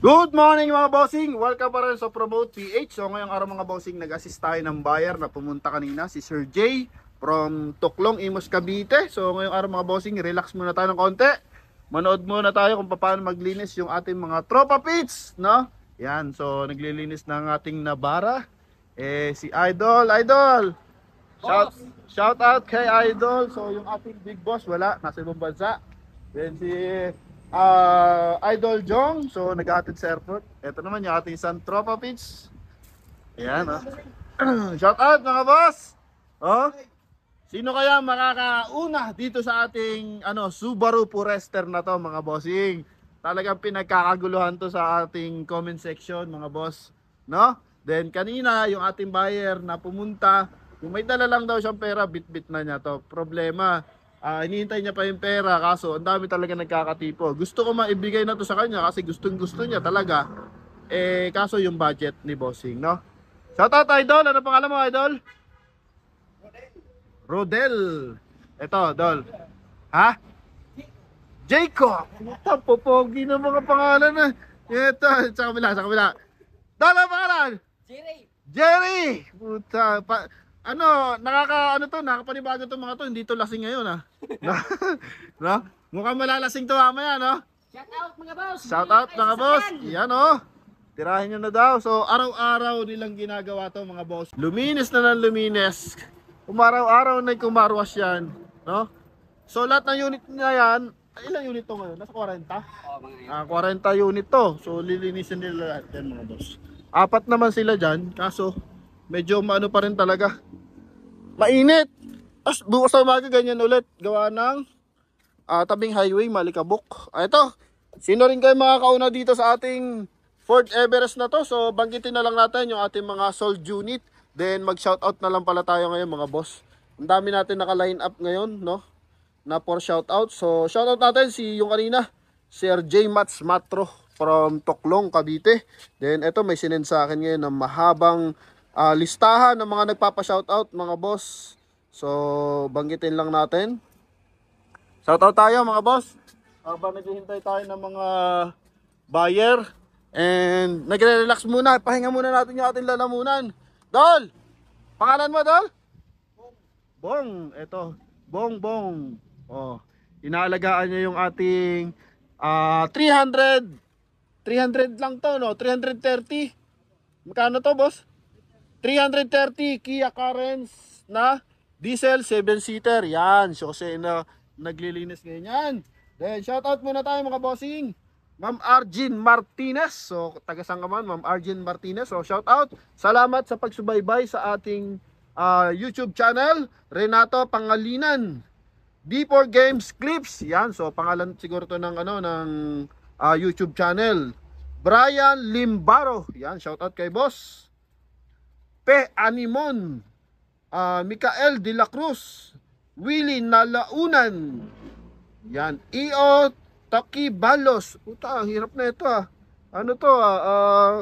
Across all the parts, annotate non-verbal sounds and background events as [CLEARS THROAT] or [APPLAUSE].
Good morning mga bossing! Welcome pa rin sa Promote PH. So ngayong araw mga bossing, nag-assist tayo ng buyer na pumunta kanina, si Sir J from Tuklong, Imus, Cavite. So ngayong araw mga bossing, relax muna tayo ng konti. Manood muna tayo kung paano maglinis yung ating mga tropa pits, no? Yan, so naglilinis ng ating nabara. Eh, si Idol, Idol! Shout, boss. shout out kay Idol. So yung ating big boss, wala, nasa ibang bansa. Then si uh, Idol Jong. So, nag attend sa airport. Ito naman yung ating isang tropa pitch. Ayan, ah. oh. [CLEARS THROAT] Shout out, mga boss! Oh. Sino kaya makakauna dito sa ating ano, Subaru Forester na to, mga bossing? Talagang pinagkakaguluhan to sa ating comment section, mga boss. No? Then, kanina, yung ating buyer na pumunta, kung may dala lang daw siyang pera, bit-bit na niya to. Problema, Uh, ah, inihintay niya pa yung pera kaso ang dami talaga nagkakatipo. Gusto ko maibigay na to sa kanya kasi gustong gusto niya talaga. Eh kaso yung budget ni Bossing, no? Shout out idol, ano pangalan mo idol? Rodel. Rodel. Ito, idol. Ha? Jacob. Puta, popogi ng mga pangalan na. Eh. Ito, sa kabila, sa kabila. Dala ano pangalan! Jerry! Jerry! Puta, pa ano, nakaka ano to, nakapanibago to mga to, hindi to lasing ngayon ah. [LAUGHS] no? Mukhang malalasing to mamaya, no? Shout out mga boss. Shout out mga boss. Yan oh. Tirahin nyo na daw. So araw-araw nilang ginagawa to mga boss. Luminis na ng luminis. Umaraw-araw na kumarwas yan, no? So lahat ng unit na yan, ilang unit to ngayon? Nasa 40? Oo, mga uh, ah, 40 unit to. So lilinisin nila lahat yan mga boss. Apat naman sila dyan, kaso medyo maano pa rin talaga mainit as bukas na umaga ganyan ulit gawa ng uh, tabing highway Malikabok ah, ito sino rin kayo mga kauna dito sa ating Fort Everest na to so banggitin na lang natin yung ating mga sold unit then mag shout out na lang pala tayo ngayon mga boss ang dami natin naka line up ngayon no na for shout out so shout out natin si yung kanina Sir J. Mats Matro from Toklong, Cavite then ito, may sinend sa akin ngayon ng mahabang uh, listahan ng mga nagpapa-shoutout mga boss. So, banggitin lang natin. Shoutout tayo mga boss. Habang naghihintay tayo ng mga buyer and nagre-relax muna, pahinga muna natin yung ating lalamunan. Dol! Pangalan mo, Dol? Bong. Bong, Ito. Bong, bong. Oh, inaalagaan niya yung ating uh, 300 300 lang to, no? 330. Magkano to, boss? 330 Kia Carens na diesel 7-seater. Yan, so kasi na naglilinis ngayon yan. Then, out muna tayo mga bossing. Ma'am Arjin Martinez. So, taga saan ka man, Ma'am Arjin Martinez. So, shout out. Salamat sa pagsubaybay sa ating uh, YouTube channel. Renato Pangalinan. D4 Games Clips. Yan, so pangalan siguro to ng, ano, ng uh, YouTube channel. Brian Limbaro. Yan, shout out kay boss. Pe Animon, uh, ah, Mikael de la Cruz, Willy Nalaunan, yan, Io Taki Balos. Puta, hirap na ito ah. Ano to ah, ah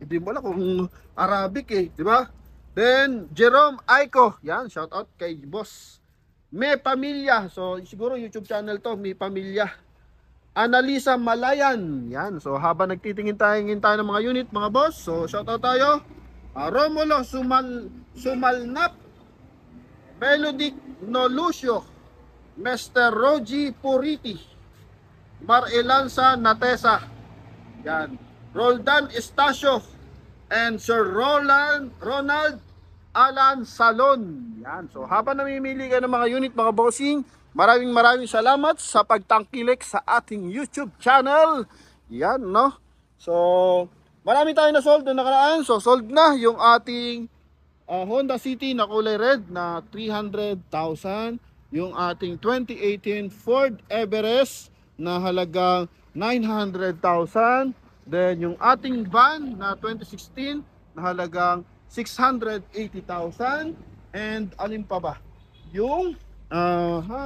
hindi mo lang kung Arabic eh, di ba? Then, Jerome Aiko. Yan, shout out kay boss. May Pamilya. So, siguro YouTube channel to, May Pamilya. Analisa Malayan. Yan, so habang nagtitingin tayo, tayo ng mga unit, mga boss. So, shout out tayo. Ah, Romulo Sumal, Sumalnap, Melodic Nolucio, Mr. Roji Puriti, Marilansa Natesa, yan. Roldan Estacio, and Sir Roland, Ronald Alan Salon. Yan. So habang namimili ka ng mga unit mga bossing, maraming maraming salamat sa pagtangkilik sa ating YouTube channel. Yan no. So Marami tayong na sold na nakaraan. So, sold na yung ating uh, Honda City na kulay red na 300,000. Yung ating 2018 Ford Everest na halagang 900,000. Then, yung ating van na 2016 na halagang 680,000. And, alin pa ba? Yung, uh, ha?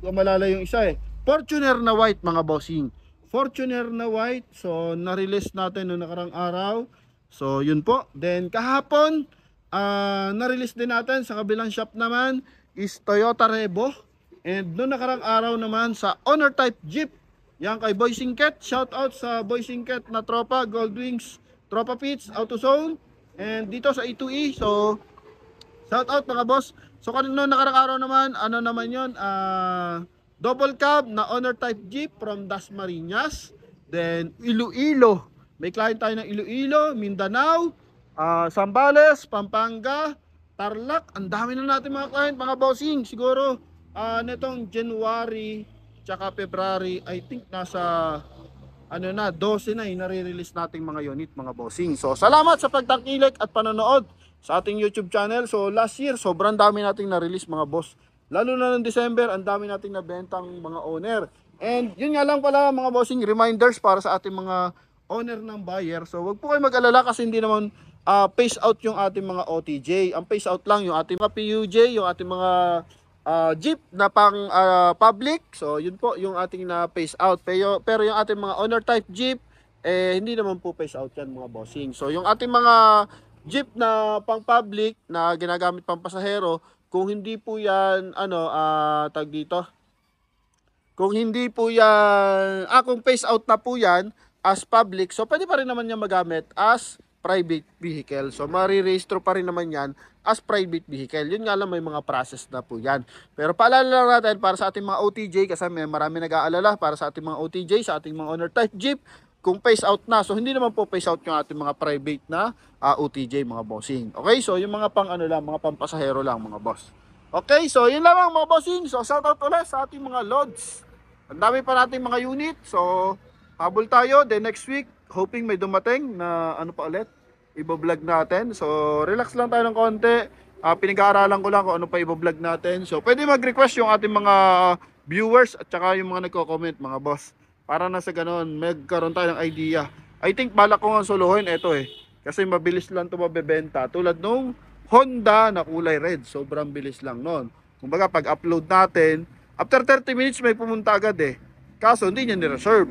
malala yung isa eh. Fortuner na white mga bossing. Fortuner na white. So, na-release natin noong nakarang araw. So, yun po. Then, kahapon, uh, na-release din natin sa kabilang shop naman is Toyota Revo. And noong nakarang araw naman sa Honor Type Jeep. Yan kay Boy Singket. Shout out sa Boy Singket na tropa, Goldwings, Tropa Pits, AutoZone. And dito sa E2E. E. So, shout out mga boss. So, kanino nakarang araw naman, ano naman yun? Ah... Uh, Double cab na owner type jeep from Dasmariñas. Then Iloilo. May client tayo ng Iloilo, Mindanao, uh, Sambales, Pampanga, Tarlac. Ang dami na natin mga client, mga bossing. Siguro uh, netong January tsaka February, I think nasa ano na, 12 na yung nare-release nating mga unit mga bossing. So salamat sa pagtangkilik at panonood sa ating YouTube channel. So last year, sobrang dami nating na-release mga boss. Lalo na ng December, ang dami nating nabentang mga owner. And yun nga lang pala mga bossing reminders para sa ating mga owner ng buyer. So wag po kayo mag-alala kasi hindi naman uh, ah, phase out yung ating mga OTJ. Ang phase out lang yung ating mga PUJ, yung ating mga uh, jeep na pang uh, public. So yun po yung ating na phase out. Pero, pero yung ating mga owner type jeep, eh hindi naman po phase out yan mga bossing. So yung ating mga jeep na pang public na ginagamit pang pasahero, kung hindi po yan, ano, uh, ah, tag dito. Kung hindi po yan, ah, kung phase out na po yan, as public, so pwede pa rin naman niya magamit as private vehicle. So, marirehistro pa rin naman yan as private vehicle. Yun nga lang may mga process na po yan. Pero paalala lang natin para sa ating mga OTJ kasi may marami nag-aalala para sa ating mga OTJ, sa ating mga owner type jeep, kung phase out na, so hindi naman po phase out yung ating mga private na uh, ah, OTJ mga bossing. Okay, so yung mga pang ano lang, mga pampasahero lang mga boss. Okay, so yun lamang mga bossing. So shout out ulit sa ating mga lords. Ang dami pa nating mga unit. So habol tayo. Then next week, hoping may dumating na ano pa ulit, iba-vlog natin. So relax lang tayo ng konti. Uh, pinag-aaralan ko lang kung ano pa iba-vlog natin. So pwede mag-request yung ating mga viewers at saka yung mga nagko-comment mga boss. Para na sa ganun, magkaroon tayo ng idea. I think balak ko nga suluhin ito eh. Kasi mabilis lang ito mabebenta. Tulad nung Honda na kulay red. Sobrang bilis lang nun. Kumbaga pag upload natin, after 30 minutes may pumunta agad eh. Kaso hindi niya nireserve.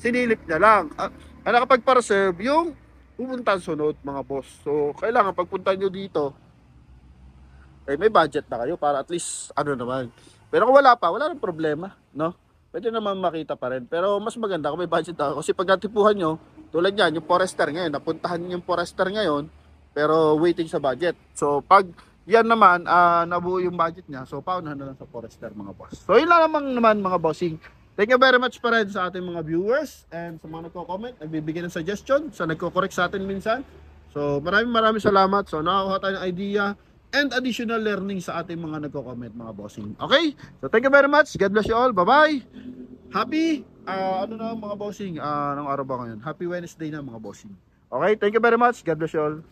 Sinilip niya lang. At, ah, ang nakapagpa-reserve yung pumunta sunod mga boss. So kailangan pagpunta nyo dito, eh, may budget na kayo para at least ano naman. Pero kung wala pa, wala nang problema, no? pwede naman makita pa rin. Pero mas maganda kung may budget ako. Kasi pag natipuhan nyo, tulad yan, yung forester ngayon, napuntahan yung forester ngayon, pero waiting sa budget. So pag yan naman, uh, nabuo yung budget niya, so paunahan na lang sa forester mga boss. So yun lang naman, naman mga bossing. Thank you very much pa rin sa ating mga viewers and sa mga nagko-comment, nagbibigay ng suggestion, sa nagko-correct sa atin minsan. So maraming maraming salamat. So nakakuha tayo ng idea and additional learning sa ating mga nagko-comment mga bossing. Okay? So thank you very much. God bless you all. Bye-bye. Happy uh, ano na mga bossing? Uh, anong araw ba ngayon? Happy Wednesday na mga bossing. Okay? Thank you very much. God bless you all.